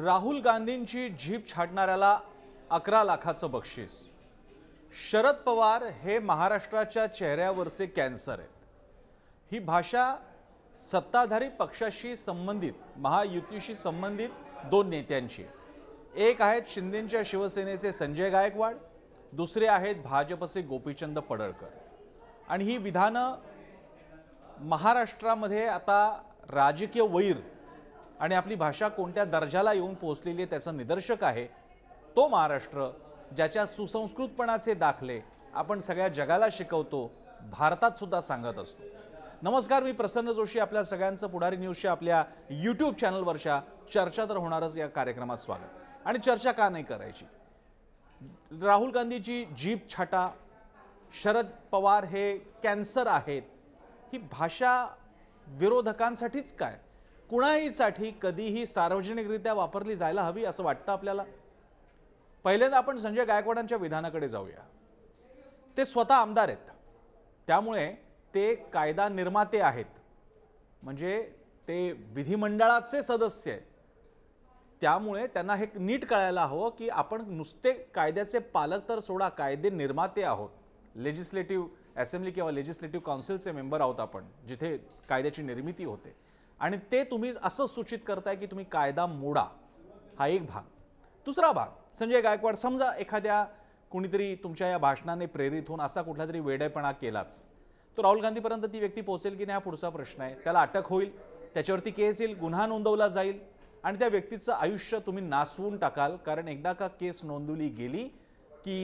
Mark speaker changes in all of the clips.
Speaker 1: राहुल गांधींची झीप छाटणाऱ्याला अकरा लाखाचं बक्षीस शरद पवार हे महाराष्ट्राच्या चेहऱ्यावरचे कॅन्सर आहेत ही भाषा सत्ताधारी पक्षाशी संबंधित महायुतीशी संबंधित दोन नेत्यांची एक आहेत शिंदेंच्या शिवसेनेचे संजय गायकवाड दुसरे आहेत भाजपचे गोपीचंद पडळकर आणि ही विधानं महाराष्ट्रामध्ये आता राजकीय वैर आणि आपली भाषा कोणत्या दर्जाला येऊन पोहोचलेली आहे त्याचं निदर्शक आहे तो महाराष्ट्र ज्याच्या सुसंस्कृतपणाचे दाखले आपण सगळ्या जगाला शिकवतो भारतात सुद्धा सांगत असतो नमस्कार मी प्रसन्न जोशी आपल्या सगळ्यांचं पुढारी न्यूजच्या आपल्या यूट्यूब चॅनलवरच्या चर्चा तर होणारच या कार्यक्रमात स्वागत आणि चर्चा का नाही करायची राहुल गांधीची जीप छाटा शरद पवार हे कॅन्सर आहेत ही भाषा विरोधकांसाठीच काय कुणाहीसाठी कधीही सार्वजनिकरित्या वापरली जायला हवी असं वाटतं आपल्याला पहिल्यांदा आपण संजय गायकवाडांच्या विधानाकडे जाऊया ते स्वतः आमदार आहेत त्यामुळे ते कायदा निर्माते आहेत म्हणजे ते विधिमंडळाचे सदस्य आहेत त्यामुळे त्यांना हे नीट कळायला हवं की आपण नुसते कायद्याचे पालक तर सोडा कायदे निर्माते आहोत लेजिस्लेटिव्ह असेंब्ली किंवा लेजिस्लेटिव्ह काउन्सिलचे मेंबर आहोत आपण जिथे कायद्याची निर्मिती होते आणि ते तुम्ही असं सूचित करताय की तुम्ही कायदा मोडा हा एक भाग दुसरा भाग संजय गायकवाड समजा एखाद्या कुणीतरी तुमच्या या भाषणाने प्रेरित होऊन असा कुठला तरी वेडेपणा केलाच तो राहुल गांधीपर्यंत ती व्यक्ती पोहोचेल की नाही हा पुढचा प्रश्न आहे त्याला अटक होईल त्याच्यावरती केस येईल गुन्हा नोंदवला जाईल आणि त्या व्यक्तीचं आयुष्य तुम्ही नासवून टाकाल कारण एकदा का केस नोंदवली गेली की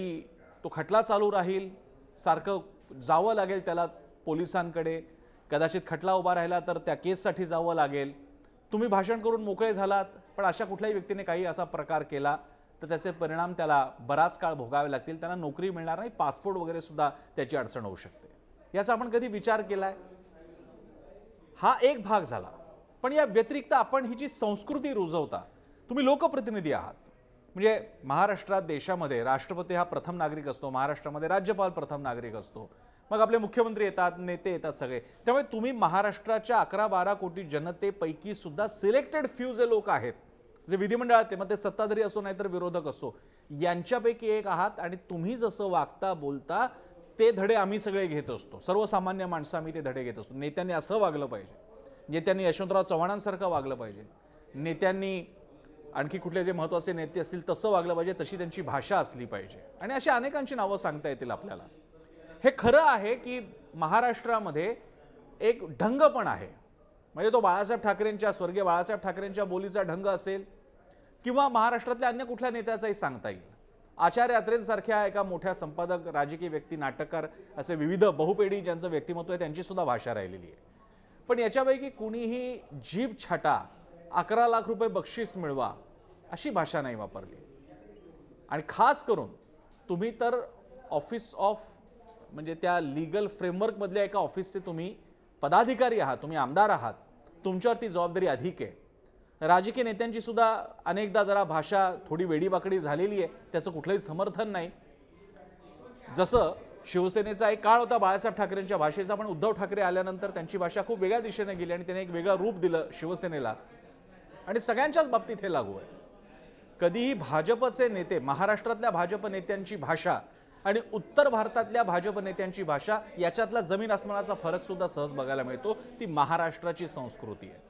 Speaker 1: तो खटला चालू राहील सारखं जावं लागेल त्याला पोलिसांकडे कदाचित खटला उभा राहिला तर त्या केससाठी जावं लागेल तुम्ही भाषण करून मोकळे झालात पण अशा कुठल्याही व्यक्तीने काही असा प्रकार केला तर त्याचे परिणाम त्याला बराच काळ भोगावे लागतील त्यांना नोकरी मिळणार नाही पासपोर्ट वगैरे सुद्धा त्याची अडचण होऊ शकते याचा आपण कधी विचार केला आहे हा एक भाग झाला पण या व्यतिरिक्त आपण ही जी संस्कृती रुजवता तुम्ही लोकप्रतिनिधी आहात म्हणजे महाराष्ट्रात देशामध्ये राष्ट्रपती हा प्रथम नागरिक असतो महाराष्ट्रामध्ये राज्यपाल प्रथम नागरिक असतो मग आपले मुख्यमंत्री येतात नेते येतात सगळे त्यामुळे तुम्ही महाराष्ट्राच्या अकरा बारा कोटी जनतेपैकी सुद्धा सिलेक्टेड फ्यू जे लोक आहेत जे विधिमंडळात ते मग ते सत्ताधारी असो नाहीतर विरोधक असो यांच्यापैकी एक आहात आणि तुम्ही जसं वागता बोलता ते धडे आम्ही सगळे घेत असतो सर्वसामान्य माणसं आम्ही ते धडे घेत असतो नेत्यांनी असं वागलं पाहिजे नेत्यांनी यशवंतराव चव्हाणांसारखं वागलं पाहिजे नेत्यांनी आणखी कुठले जे महत्त्वाचे नेते असतील तसं वागलं पाहिजे तशी त्यांची भाषा असली पाहिजे आणि अशा अनेकांची नावं सांगता येतील आपल्याला हे खरं आहे की महाराष्ट्रामध्ये एक ढंग पण आहे म्हणजे तो बाळासाहेब ठाकरेंच्या स्वर्गीय बाळासाहेब ठाकरेंच्या बोलीचा ढंग असेल किंवा महाराष्ट्रातल्या अन्य कुठल्या नेत्याचाही सांगता येईल आचार्य अत्रेंसारख्या एका मोठ्या संपादक राजकीय व्यक्ती नाटककार असे विविध बहुपेढी ज्यांचं व्यक्तिमत्व आहे त्यांचीसुद्धा भाषा राहिलेली आहे पण याच्यापैकी कुणीही जीभ छाटा अकरा लाख रुपये बक्षीस मिळवा अशी भाषा नाही वापरली आणि खास करून तुम्ही तर ऑफिस ऑफ म्हणजे त्या लिगल फ्रेमवर्कमधल्या एका ऑफिसचे तुम्ही पदाधिकारी आहात तुम्ही आमदार आहात तुमच्यावरती जबाबदारी अधिक आहे राजकीय नेत्यांची सुद्धा अनेकदा जरा भाषा थोडी वेडीबाकडी झालेली आहे त्याचं कुठलंही समर्थन नाही जसं शिवसेनेचा एक काळ होता बाळासाहेब ठाकरेंच्या भाषेचा पण उद्धव ठाकरे आल्यानंतर त्यांची भाषा खूप वेगळ्या दिशेने गेली आणि त्यांनी एक वेगळं रूप दिलं शिवसेनेला आणि सगळ्यांच्याच बाबतीत हे लागू आहे कधीही भाजपचे नेते महाराष्ट्रातल्या भाजप नेत्यांची भाषा आणि उत्तर भारतातल्या भाजप नेत्यांची भाषा याच्यातला जमीन आसमानाचा फरक सुद्धा सहज बघायला मिळतो ती महाराष्ट्राची संस्कृती आहे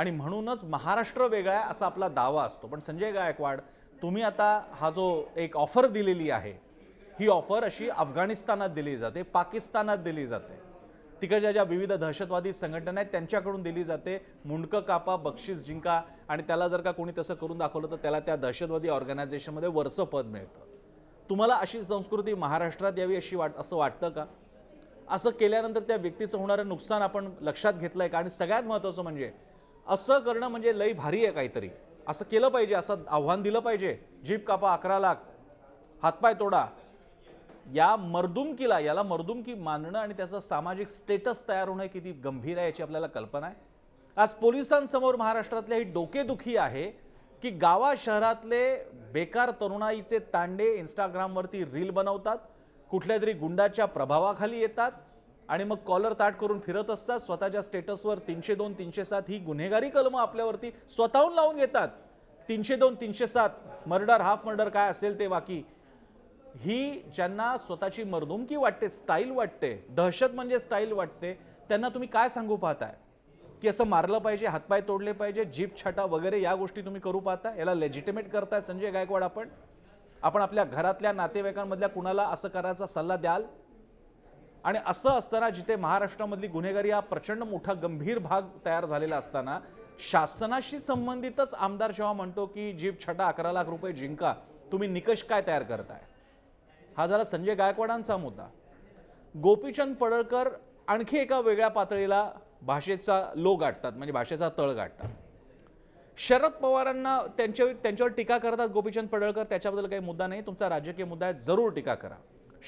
Speaker 1: आणि म्हणूनच महाराष्ट्र वेगळा आहे असा आपला दावा असतो पण संजय गायकवाड तुम्ही आता हा जो एक ऑफर दिलेली आहे ही ऑफर अशी अफगाणिस्तानात दिली जाते पाकिस्तानात दिली जाते तिकडच्या ज्या विविध दहशतवादी संघटना आहेत त्यांच्याकडून दिली जाते मुंडकं कापा बक्षीस जिंका आणि त्याला जर का कोणी तसं करून दाखवलं तर त्याला त्या दहशतवादी ऑर्गनायझेशनमध्ये वरचं पद मिळतं तुम्हाला अशी संस्कृती महाराष्ट्रात यावी अशी वाट असं वाटतं का असं केल्यानंतर त्या व्यक्तीचं होणारं नुकसान आपण लक्षात घेतलं आहे का आणि सगळ्यात महत्त्वाचं म्हणजे असं करणं म्हणजे लय भारी आहे काहीतरी असं केलं पाहिजे असं आव्हान दिलं पाहिजे जीप कापा अकरा लाख हातपाय तोडा या मर्दुमकीला याला मर्दुमकी मानणं आणि त्याचा सामाजिक स्टेटस तयार होणं किती गंभीर आहे याची आपल्याला कल्पना आहे आज पोलिसांसमोर महाराष्ट्रातल्या ही डोकेदुखी आहे की गावा शहरातले बेकार तरुणाईचे तांडे इंस्टाग्रामवरती रील बनवतात कुठल्या तरी गुंडाच्या प्रभावाखाली येतात आणि मग कॉलर ताट करून फिरत असतात स्वतःच्या स्टेटसवर तीनशे दोन तीनशे सात ही गुन्हेगारी कलमं आपल्यावरती स्वतःहून लावून घेतात तीनशे दोन तीनशे सात मर्डर हाफ मर्डर काय असेल ते बाकी ही ज्यांना स्वतःची मर्दुमकी वाटते स्टाईल वाटते दहशत म्हणजे स्टाईल वाटते त्यांना तुम्ही काय सांगू पाहताय की असं मारलं पाहिजे हातपाय तोडले पाहिजे जीप छाटा वगैरे या गोष्टी तुम्ही करू पाहता याला लेजिटिमेट करताय संजय गायकवाड आपण आपण आपल्या घरातल्या नातेवाईकांमधल्या कुणाला असं करायचा सल्ला द्याल आणि असं असताना जिथे महाराष्ट्रामधली गुन्हेगारी हा प्रचंड मोठा गंभीर भाग तयार झालेला असताना शासनाशी संबंधितच आमदार जेव्हा म्हणतो की जीप छटा अकरा लाख रुपये जिंका तुम्ही निकष काय तयार करताय हा झाला संजय गायकवाडांचा मुद्दा गोपीचंद पडळकर आणखी एका वेगळ्या पातळीला भाषेचा लो गाठतात म्हणजे भाषेचा तळ गाठतात शरद पवारांना त्यांच्या त्यांच्यावर टीका करतात गोपीचंद पडळकर त्याच्याबद्दल काही मुद्दा नाही तुमचा राजकीय मुद्दा आहे जरूर टीका करा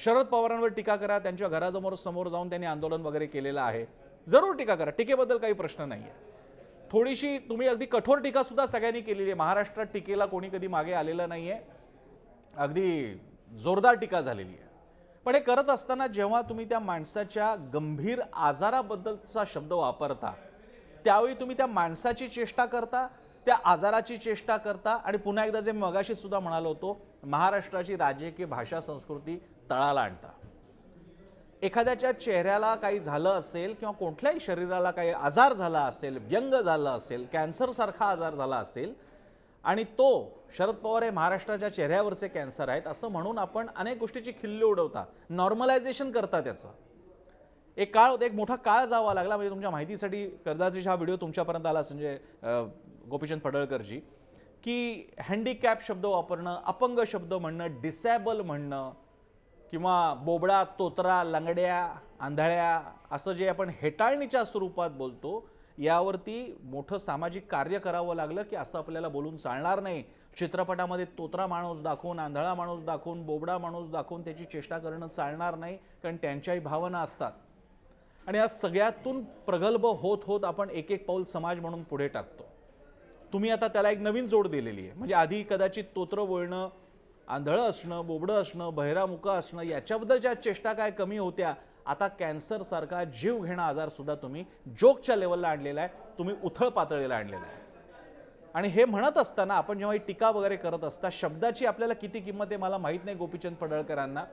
Speaker 1: शरद पवारांवर टीका करा त्यांच्या घरासमोर समोर जाऊन त्यांनी आंदोलन वगैरे केलेलं आहे जरूर टीका करा टीकेबद्दल काही प्रश्न नाही आहे थोडीशी तुम्ही अगदी कठोर टीकासुद्धा सगळ्यांनी केलेली आहे महाराष्ट्रात टीकेला कोणी कधी मागे आलेलं नाही आहे अगदी जोरदार टीका झालेली आहे पण हे करत असताना जेव्हा तुम्ही त्या माणसाच्या गंभीर आजाराबद्दलचा शब्द वापरता त्यावेळी तुम्ही त्या माणसाची चेष्टा करता त्या आजाराची चेष्टा करता आणि पुन्हा एकदा जे मगाशी सुद्धा म्हणालो होतो महाराष्ट्राची राजकीय भाषा संस्कृती तळाला आणता एखाद्याच्या चेहऱ्याला काही झालं असेल किंवा कोणत्याही शरीराला काही आजार झाला असेल व्यंग झाला असेल कॅन्सरसारखा आजार झाला असेल आणि तो शरद पवार हे महाराष्ट्राच्या चेहऱ्यावरचे कॅन्सर आहेत असं म्हणून आपण अनेक गोष्टीची खिल्ली उडवता नॉर्मलायझेशन करता त्याचं एक काळ होता एक मोठा काळ जावा लागला म्हणजे तुमच्या माहितीसाठी कर्दाजीचा हा व्हिडिओ तुमच्यापर्यंत आला म्हणजे गोपीचंद पडळकरजी की हँडिकॅप शब्द वापरणं अपंग शब्द म्हणणं डिसॅबल म्हणणं किंवा बोबडा तोतरा लंगड्या आंधळ्या असं जे आपण हेटाळणीच्या स्वरूपात बोलतो यावरती मोठं सामाजिक कार्य करावं लागलं की असं आपल्याला बोलून चालणार नाही चित्रपटामध्ये तोत्रा माणूस दाखवून आंधळा माणूस दाखवून बोबडा माणूस दाखवून त्याची चेष्टा करणं चालणार नाही कारण त्यांच्याही भावना असतात आणि या सगळ्यातून प्रगल्भ होत होत आपण एक एक पाऊल समाज म्हणून पुढे टाकतो तुम्ही आता त्याला एक नवीन जोड दिलेली आहे म्हणजे आधी कदाचित तोत्र बोलणं आंधळं असणं बोबडं असणं बहिरामुखं असणं ज्या चेष्टा काय कमी होत्या आता कॅन्सरसारखा आजार आजारसुद्धा तुम्ही जोकच्या लेवलला आणलेला आहे तुम्ही उथळ पातळीला आणलेला आहे आणि हे म्हणत असताना आपण जेव्हा ही टीका वगैरे करत असता शब्दाची आपल्याला किती किंमत आहे मला माहीत नाही गोपीचंद पडळकरांना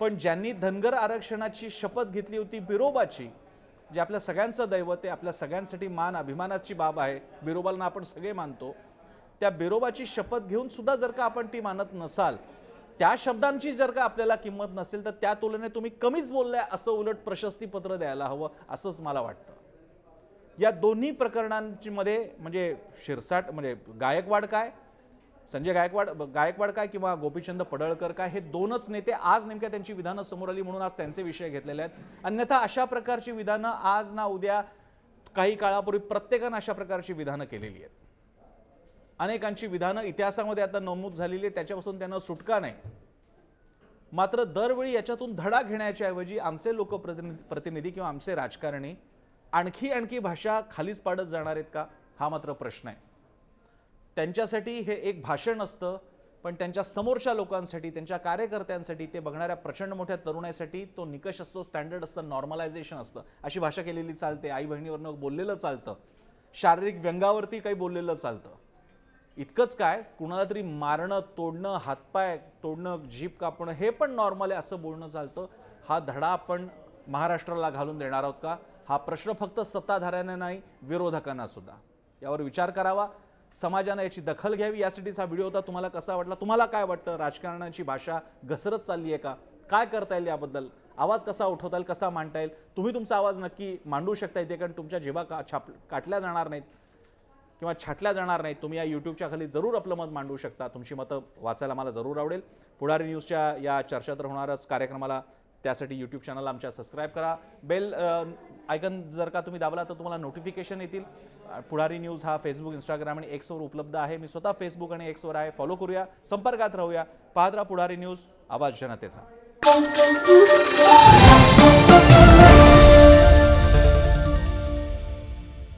Speaker 1: पण ज्यांनी धनगर आरक्षणाची शपथ घेतली होती बिरोबाची जे आपल्या सगळ्यांचं दैवत आहे आपल्या सगळ्यांसाठी मान अभिमानाची बाब आहे बिरोबाला आपण सगळे मानतो त्या बिरोबाची शपथ घेऊन सुद्धा जर का आपण ती मानत नसाल त्या शब्दांची जर का आपल्याला किंमत नसेल तर त्या तुलनेत तुम्ही कमीच बोललाय असं उलट प्रशस्तीपत्र द्यायला हवं असंच मला वाटतं या दोन्ही प्रकरणांची मध्ये म्हणजे शिरसाट म्हणजे गायकवाड काय संजय गायकवाड गायकवाड काय किंवा गोपीचंद पडळकर काय हे दोनच नेते आज नेमक्या त्यांची विधानं समोर आली म्हणून आज त्यांचे विषय घेतलेले आहेत अन्यथा अशा प्रकारची विधानं आज ना उद्या काही काळापूर्वी प्रत्येकानं अशा प्रकारची विधानं केलेली आहेत अनेकांची विधानं इतिहासामध्ये आता नमूद झालेली आहे त्याच्यापासून त्यांना सुटका नाही मात्र दरवेळी याच्यातून धडा घेण्याच्याऐवजी आमचे लोकप्रतिनिधी प्रतिनिधी किंवा आमचे राजकारणी आणखी आणखी भाषा खालीच पाडत जाणार आहेत का हा मात्र प्रश्न आहे त्यांच्यासाठी हे एक भाषण असतं पण त्यांच्या समोरच्या लोकांसाठी त्यांच्या कार्यकर्त्यांसाठी ते बघणाऱ्या प्रचंड मोठ्या तरुणाईसाठी तो निकष असतो स्टँडर्ड असतं नॉर्मलायझेशन असतं अशी भाषा केलेली चालते आई बहिणीवरनं बोललेलं चालतं शारीरिक व्यंगावरती काही बोललेलं चालतं इतकंच काय कुणाला तरी मारणं तोडणं हातपाय तोडणं जीप कापणं हे पण नॉर्मल आहे असं बोलणं चालतं हा धडा आपण महाराष्ट्राला घालून देणार आहोत का हा प्रश्न फक्त सत्ताधाऱ्यांना नाही विरोधकांना सुद्धा यावर विचार करावा समाजानं याची दखल घ्यावी यासाठीचा हा व्हिडिओ होता तुम्हाला कसा वाटला तुम्हाला काय वाटतं राजकारणाची भाषा घसरत चालली आहे का काय करता येईल याबद्दल आवाज कसा उठवता येईल कसा मांडता येईल तुम्ही तुमचा आवाज नक्की मांडू शकता इथे कारण तुमच्या जेव्हा का छाप काटल्या जाणार नाहीत किंवा छाटल्या जाणार नाहीत तुम्ही या यूट्यूबच्या खाली जरूर आपलं मत मांडू शकता तुमची मतं वाचायला मला जरूर आवडेल पुढारी न्यूजच्या या चर्चा तर होणारच कार्यक्रमाला त्यासाठी यूट्यूब चॅनल आमच्या सबस्क्राईब करा बेल आयकन जर का तुम्ही दाबला तर तुम्हाला नोटिफिकेशन येतील पुढारी न्यूज हा फेसबुक इंस्टाग्राम आणि एक्सवर उपलब्ध आहे मी स्वतः फेसबुक आणि एक्सवर आहे फॉलो करूया संपर्कात राहूया पाहत राहा पुढारी न्यूज आवाज जनतेचा